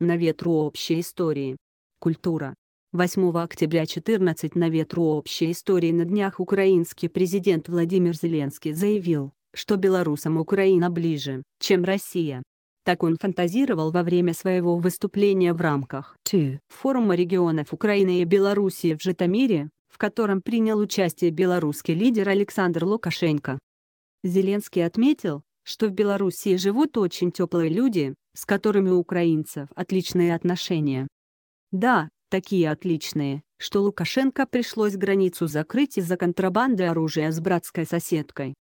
на ветру общей истории. Культура. 8 октября 14 на ветру общей истории на днях украинский президент Владимир Зеленский заявил, что белорусам Украина ближе, чем Россия. Так он фантазировал во время своего выступления в рамках форума регионов Украины и Белоруссии в Житомире, в котором принял участие белорусский лидер Александр Лукашенко. Зеленский отметил, что в Белоруссии живут очень теплые люди, с которыми у украинцев отличные отношения. Да, такие отличные, что Лукашенко пришлось границу закрыть из-за контрабанды оружия с братской соседкой.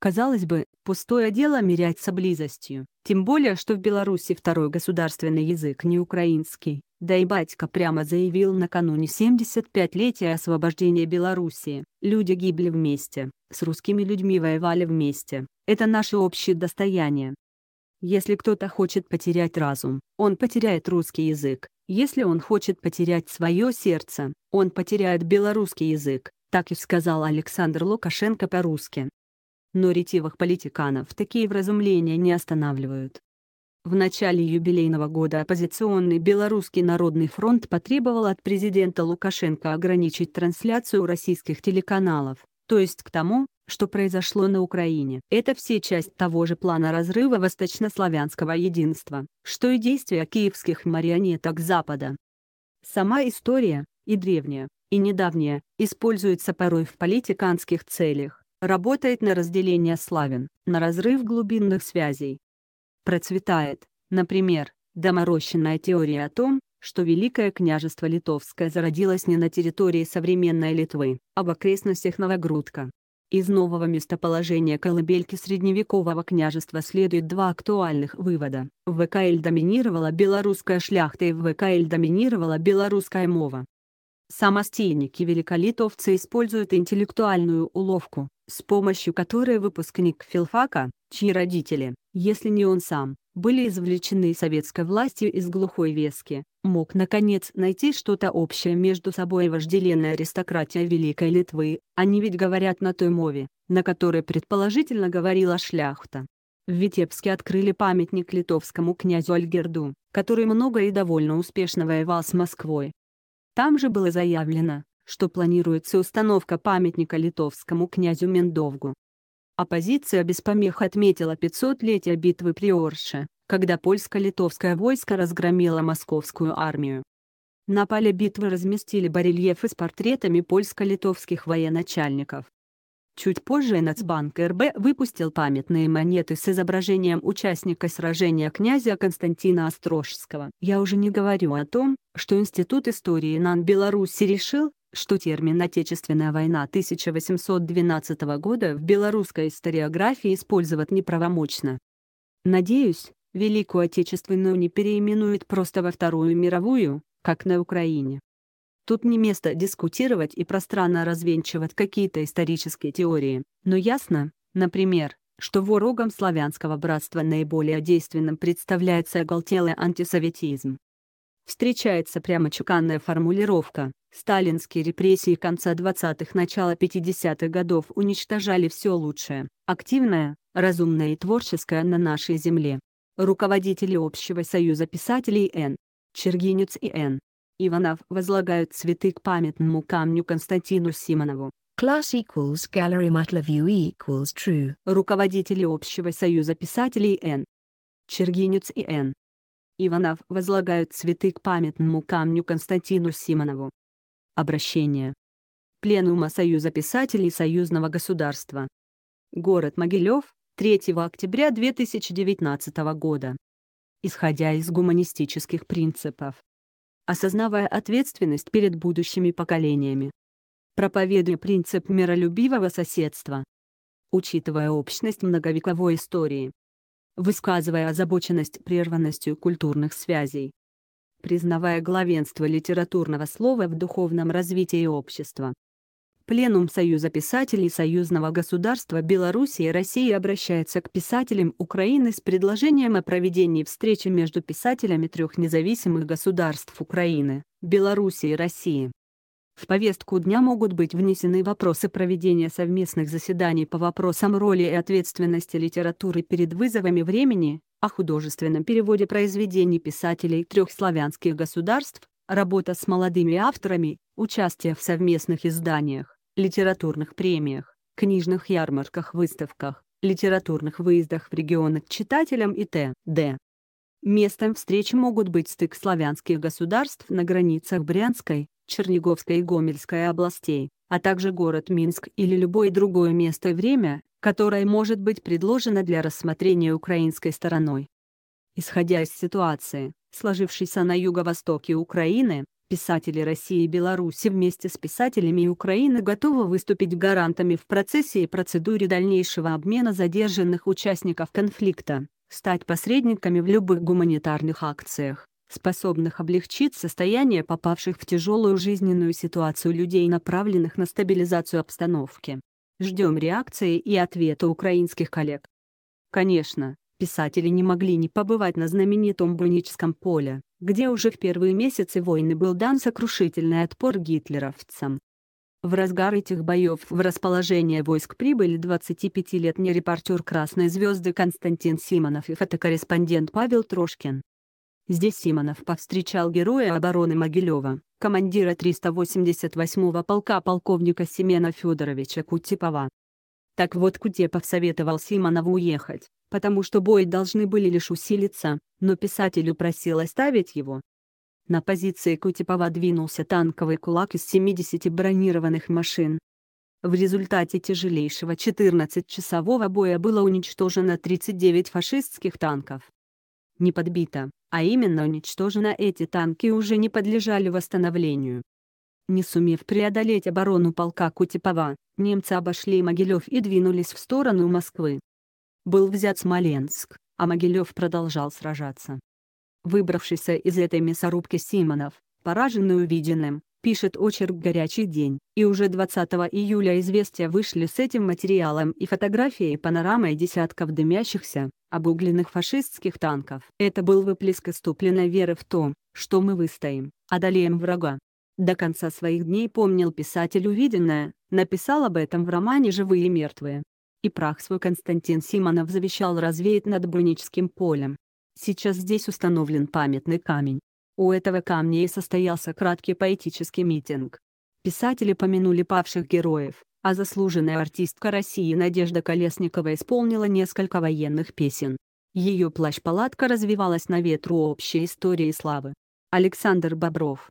Казалось бы, пустое дело мерять со близостью, тем более, что в Беларуси второй государственный язык не украинский, да и батька прямо заявил накануне 75-летия освобождения Белоруссии, люди гибли вместе, с русскими людьми воевали вместе, это наше общее достояние. Если кто-то хочет потерять разум, он потеряет русский язык. Если он хочет потерять свое сердце, он потеряет белорусский язык, так и сказал Александр Лукашенко по-русски. Но ретивых политиканов такие вразумления не останавливают. В начале юбилейного года оппозиционный Белорусский народный фронт потребовал от президента Лукашенко ограничить трансляцию российских телеканалов, то есть к тому, что произошло на Украине. Это все часть того же плана разрыва восточнославянского единства, что и действия киевских марионеток Запада. Сама история, и древняя, и недавняя, используется порой в политиканских целях, работает на разделение славян, на разрыв глубинных связей. Процветает, например, доморощенная теория о том, что Великое княжество Литовское зародилось не на территории современной Литвы, а в окрестностях Новогрудка. Из нового местоположения колыбельки средневекового княжества следует два актуальных вывода. В ВКЛ доминировала белорусская шляхта и в ВКЛ доминировала белорусская мова. Самостейники великолитовцы используют интеллектуальную уловку, с помощью которой выпускник филфака, чьи родители, если не он сам, были извлечены советской властью из глухой вески, мог наконец найти что-то общее между собой и вожделенной аристократией Великой Литвы, они ведь говорят на той мове, на которой предположительно говорила шляхта. В Витебске открыли памятник литовскому князю Альгерду, который много и довольно успешно воевал с Москвой. Там же было заявлено, что планируется установка памятника литовскому князю Мендовгу. Оппозиция без помех отметила 500-летие битвы при Орше, когда польско-литовское войско разгромило московскую армию. На поле битвы разместили барельефы с портретами польско-литовских военачальников. Чуть позже Нацбанк РБ выпустил памятные монеты с изображением участника сражения князя Константина Острожского. Я уже не говорю о том, что Институт истории НАН Беларуси решил, что термин «Отечественная война» 1812 года в белорусской историографии использовать неправомочно. Надеюсь, Великую Отечественную не переименуют просто во Вторую мировую, как на Украине. Тут не место дискутировать и пространно развенчивать какие-то исторические теории, но ясно, например, что ворогом славянского братства наиболее действенным представляется оголтелый антисоветизм встречается прямо чуканная формулировка. Сталинские репрессии конца 20-х начала 50-х годов уничтожали все лучшее, активное, разумное и творческое на нашей земле. Руководители Общего союза писателей Н. Чергинец и Н. Иванов возлагают цветы к памятному камню Константину Симонову. Class equals gallery Matleview equals true. Руководители Общего союза писателей Н. Чергинец и Н. Иванов возлагают цветы к памятному камню Константину Симонову. Обращение. Пленума Союза писателей Союзного государства. Город Могилев, 3 октября 2019 года. Исходя из гуманистических принципов. Осознавая ответственность перед будущими поколениями. Проповедуя принцип миролюбивого соседства. Учитывая общность многовековой истории, высказывая озабоченность прерванностью культурных связей, признавая главенство литературного слова в духовном развитии общества. Пленум Союза писателей Союзного государства Беларуси и России обращается к писателям Украины с предложением о проведении встречи между писателями трех независимых государств Украины, Беларуси и России. В повестку дня могут быть внесены вопросы проведения совместных заседаний по вопросам роли и ответственности литературы перед вызовами времени, о художественном переводе произведений писателей трех славянских государств, работа с молодыми авторами, участие в совместных изданиях, литературных премиях, книжных ярмарках, выставках, литературных выездах в регионы к читателям и т.д. Местом встречи могут быть стык славянских государств на границах Брянской, Черниговской и Гомельской областей, а также город Минск или любое другое место и время, которое может быть предложено для рассмотрения украинской стороной. Исходя из ситуации, сложившейся на юго-востоке Украины, писатели России и Беларуси вместе с писателями Украины готовы выступить гарантами в процессе и процедуре дальнейшего обмена задержанных участников конфликта, стать посредниками в любых гуманитарных акциях, способных облегчить состояние попавших в тяжелую жизненную ситуацию людей, направленных на стабилизацию обстановки. Ждем реакции и ответа украинских коллег. Конечно, писатели не могли не побывать на знаменитом Буническом поле, где уже в первые месяцы войны был дан сокрушительный отпор гитлеровцам. В разгар этих боев в расположение войск прибыли 25-летний репортер «Красной звезды» Константин Симонов и фотокорреспондент Павел Трошкин. Здесь Симонов повстречал героя обороны Могилева, командира 388-го полка полковника Семена Федоровича Кутепова. Так вот Кутепов советовал Симонову уехать, потому что бой должны были лишь усилиться, но писателю просил оставить его. На позиции Кутепова двинулся танковый кулак из 70 бронированных машин. В результате тяжелейшего 14-часового боя было уничтожено 39 фашистских танков, не подбита, а именно уничтожена эти танки уже не подлежали восстановлению. Не сумев преодолеть оборону полка Кутепова, немцы обошли Могилев и двинулись в сторону Москвы. Был взят Смоленск, а Могилев продолжал сражаться. Выбравшийся из этой мясорубки Симонов, пораженный увиденным, пишет очерк «Горячий день», и уже 20 июля «Известия» вышли с этим материалом и фотографией панорамой десятков дымящихся, обугленных фашистских танков. Это был выплеск иступленной веры в то, что мы выстоим, одолеем врага. До конца своих дней помнил писатель увиденное, написал об этом в романе «Живые и мертвые». И прах свой Константин Симонов завещал развеять над Бруническим полем. Сейчас здесь установлен памятный камень. У этого камня и состоялся краткий поэтический митинг. Писатели помянули павших героев, а заслуженная артистка России Надежда Колесникова исполнила несколько военных песен. Ее плащ-палатка развивалась на ветру общей истории славы. Александр Бобров